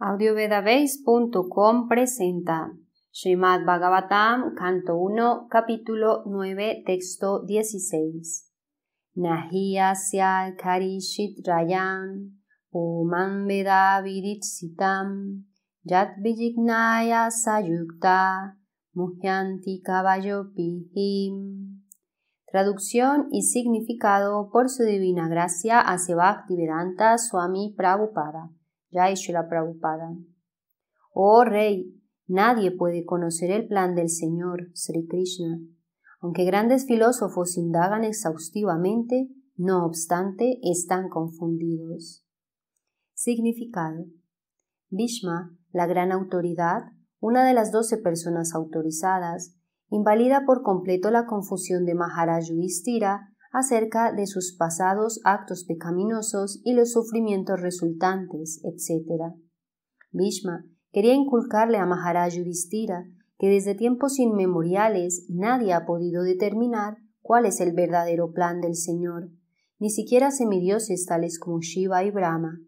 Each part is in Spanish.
Audiovedabase.com presenta Srimad Bhagavatam, canto 1, capítulo 9, texto 16. Nahiasya Karishit Rayan, Uman Veda Viditsitam, Yat Vijignaya Sayukta, Muhyanti Caballo Pihim. Traducción y significado por su divina gracia hacia Bhaktivedanta Swami Prabhupada ya Prabhupada. Oh Rey, nadie puede conocer el plan del Señor, Sri Krishna. Aunque grandes filósofos indagan exhaustivamente, no obstante, están confundidos. Significado. Bhishma, la gran autoridad, una de las doce personas autorizadas, invalida por completo la confusión de y stira acerca de sus pasados actos pecaminosos y los sufrimientos resultantes, etc. Bhishma quería inculcarle a Maharaj Yudhishthira que desde tiempos inmemoriales nadie ha podido determinar cuál es el verdadero plan del Señor, ni siquiera semidioses tales como Shiva y Brahma.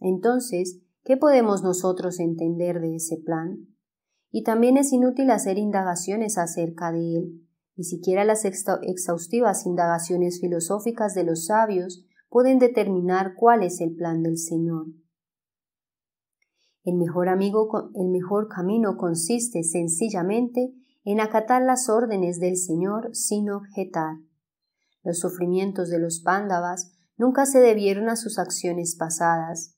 Entonces, ¿qué podemos nosotros entender de ese plan? Y también es inútil hacer indagaciones acerca de él, ni siquiera las exhaustivas indagaciones filosóficas de los sabios pueden determinar cuál es el plan del Señor. El mejor amigo, el mejor camino consiste sencillamente en acatar las órdenes del Señor sin objetar. Los sufrimientos de los pándavas nunca se debieron a sus acciones pasadas.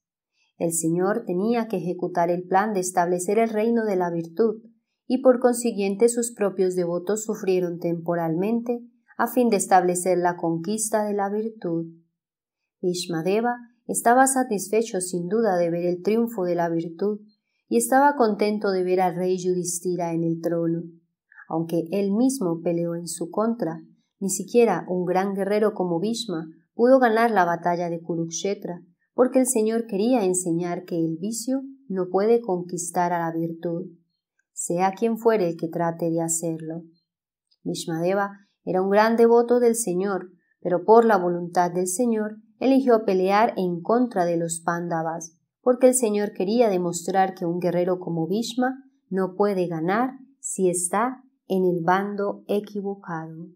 El Señor tenía que ejecutar el plan de establecer el reino de la virtud, y por consiguiente sus propios devotos sufrieron temporalmente a fin de establecer la conquista de la virtud. Deva estaba satisfecho sin duda de ver el triunfo de la virtud y estaba contento de ver al rey Yudhishthira en el trono. Aunque él mismo peleó en su contra, ni siquiera un gran guerrero como Bhishma pudo ganar la batalla de Kurukshetra, porque el Señor quería enseñar que el vicio no puede conquistar a la virtud sea quien fuere el que trate de hacerlo. Deva era un gran devoto del Señor, pero por la voluntad del Señor eligió pelear en contra de los Pándavas, porque el Señor quería demostrar que un guerrero como Bhishma no puede ganar si está en el bando equivocado.